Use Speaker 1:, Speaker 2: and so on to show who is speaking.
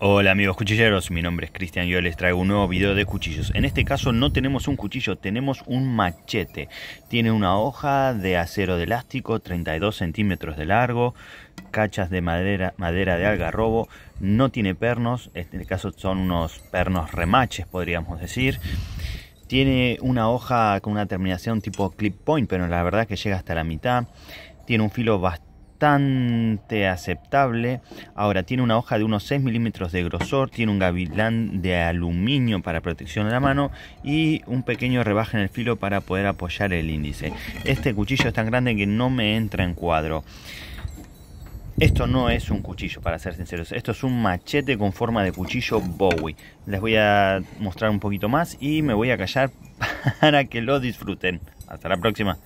Speaker 1: Hola amigos cuchilleros, mi nombre es Cristian y hoy les traigo un nuevo video de cuchillos. En este caso no tenemos un cuchillo, tenemos un machete. Tiene una hoja de acero de elástico, 32 centímetros de largo, cachas de madera, madera de algarrobo, no tiene pernos, en este caso son unos pernos remaches podríamos decir. Tiene una hoja con una terminación tipo clip point, pero la verdad que llega hasta la mitad. Tiene un filo bastante bastante aceptable. Ahora tiene una hoja de unos 6 milímetros de grosor, tiene un gavilán de aluminio para protección de la mano y un pequeño rebaje en el filo para poder apoyar el índice. Este cuchillo es tan grande que no me entra en cuadro. Esto no es un cuchillo, para ser sinceros. Esto es un machete con forma de cuchillo Bowie. Les voy a mostrar un poquito más y me voy a callar para que lo disfruten. Hasta la próxima.